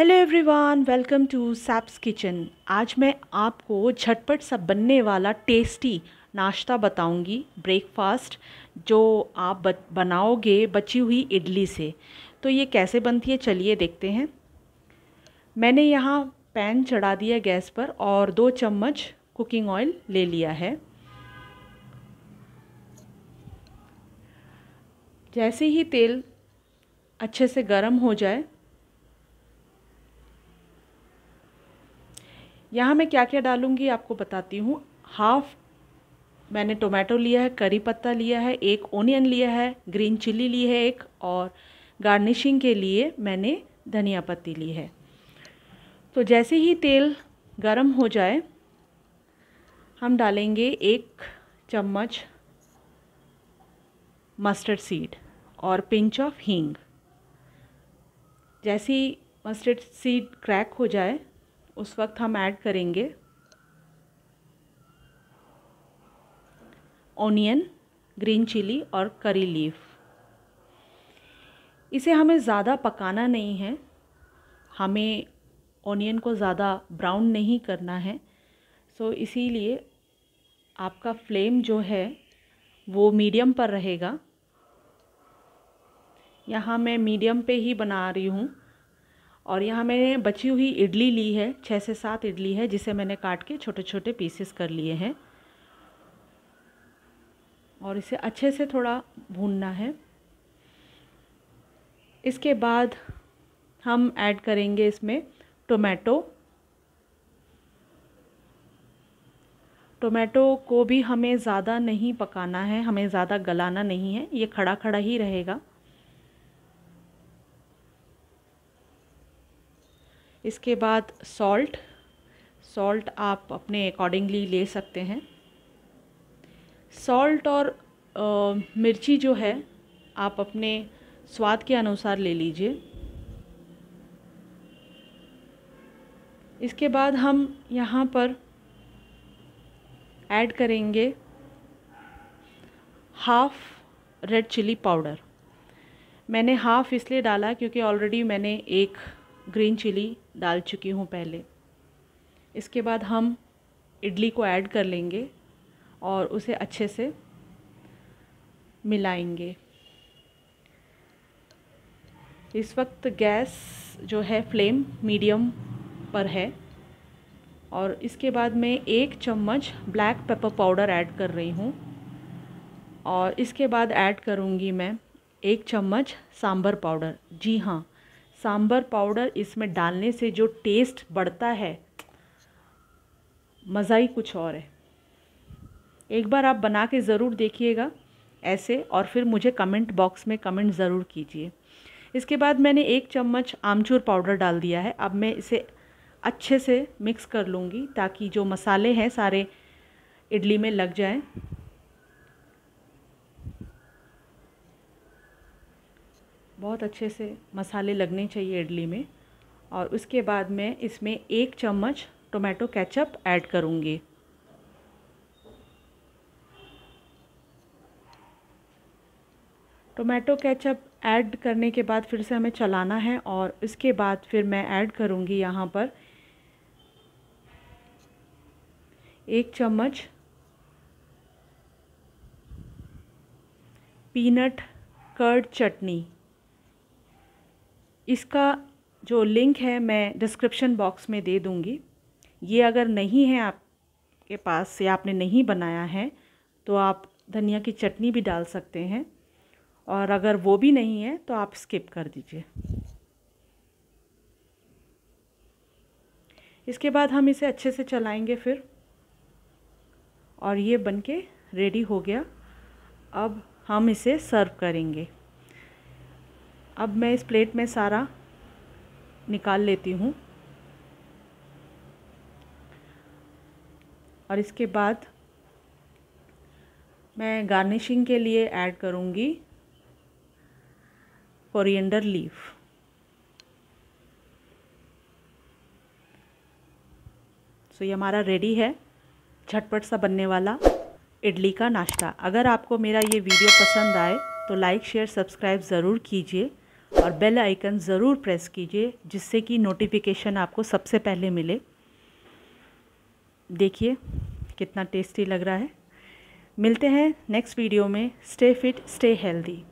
hello everyone welcome to Sap's kitchen आज मैं आपको झटपट सा बनने वाला टेस्टी नाश्ता बताऊंगी ब्रेकफास्ट जो आप बनाओगे बची हुई इडली से तो ये कैसे बनती है चलिए देखते हैं मैंने यहाँ पैन चढ़ा दिया गैस पर और दो चम्मच कुकिंग ऑयल ले लिया है जैसे ही तेल अच्छे से गर्म हो जाए यहाँ मैं क्या क्या डालूँगी आपको बताती हूँ हाफ मैंने टोमेटो लिया है करी पत्ता लिया है एक ओनियन लिया है ग्रीन चिल्ली ली है एक और गार्निशिंग के लिए मैंने धनिया पत्ती ली है तो जैसे ही तेल गरम हो जाए हम डालेंगे एक चम्मच मस्टर्ड सीड और पिंच ऑफ हींग जैसी मस्टर्ड सीड क्रैक हो जाए उस वक्त हम ऐड करेंगे ऑनियन ग्रीन चिली और करी लीफ इसे हमें ज़्यादा पकाना नहीं है हमें ऑनियन को ज़्यादा ब्राउन नहीं करना है सो so, इसीलिए आपका फ्लेम जो है वो मीडियम पर रहेगा यहाँ मैं मीडियम पे ही बना रही हूँ और यहाँ मैंने बची हुई इडली ली है छः से सात इडली है जिसे मैंने काट के छोटे छोटे पीसेस कर लिए हैं और इसे अच्छे से थोड़ा भूनना है इसके बाद हम ऐड करेंगे इसमें टोमेटो टोमेटो को भी हमें ज़्यादा नहीं पकाना है हमें ज़्यादा गलाना नहीं है ये खड़ा खड़ा ही रहेगा इसके बाद सॉल्ट सॉल्ट आप अपने अकॉर्डिंगली ले सकते हैं सॉल्ट और आ, मिर्ची जो है आप अपने स्वाद के अनुसार ले लीजिए इसके बाद हम यहाँ पर ऐड करेंगे हाफ़ रेड चिली पाउडर मैंने हाफ़ इसलिए डाला क्योंकि ऑलरेडी मैंने एक ग्रीन चिली डाल चुकी हूँ पहले इसके बाद हम इडली को ऐड कर लेंगे और उसे अच्छे से मिलाएंगे इस वक्त गैस जो है फ्लेम मीडियम पर है और इसके बाद मैं एक चम्मच ब्लैक पेपर पाउडर ऐड कर रही हूँ और इसके बाद ऐड करूँगी मैं एक चम्मच सांभर पाउडर जी हाँ सांभर पाउडर इसमें डालने से जो टेस्ट बढ़ता है मज़ा ही कुछ और है एक बार आप बना के ज़रूर देखिएगा ऐसे और फिर मुझे कमेंट बॉक्स में कमेंट ज़रूर कीजिए इसके बाद मैंने एक चम्मच आमचूर पाउडर डाल दिया है अब मैं इसे अच्छे से मिक्स कर लूँगी ताकि जो मसाले हैं सारे इडली में लग जाएं बहुत अच्छे से मसाले लगने चाहिए इडली में और उसके बाद मैं इसमें एक चम्मच टोमेटो केचप ऐड करूँगी टोमेटो केचप ऐड करने के बाद फिर से हमें चलाना है और इसके बाद फिर मैं ऐड करूँगी यहाँ पर एक चम्मच पीनट कर्ड चटनी इसका जो लिंक है मैं डिस्क्रिप्शन बॉक्स में दे दूँगी ये अगर नहीं है आपके पास या आपने नहीं बनाया है तो आप धनिया की चटनी भी डाल सकते हैं और अगर वो भी नहीं है तो आप स्किप कर दीजिए इसके बाद हम इसे अच्छे से चलाएंगे फिर और ये बनके रेडी हो गया अब हम इसे सर्व करेंगे अब मैं इस प्लेट में सारा निकाल लेती हूँ और इसके बाद मैं गार्निशिंग के लिए ऐड करूँगी कोरिएंडर लीफ सो ये हमारा रेडी है झटपट सा बनने वाला इडली का नाश्ता अगर आपको मेरा ये वीडियो पसंद आए तो लाइक शेयर सब्सक्राइब ज़रूर कीजिए और बेल आइकन ज़रूर प्रेस कीजिए जिससे कि नोटिफिकेशन आपको सबसे पहले मिले देखिए कितना टेस्टी लग रहा है मिलते हैं नेक्स्ट वीडियो में स्टे फिट स्टे हेल्दी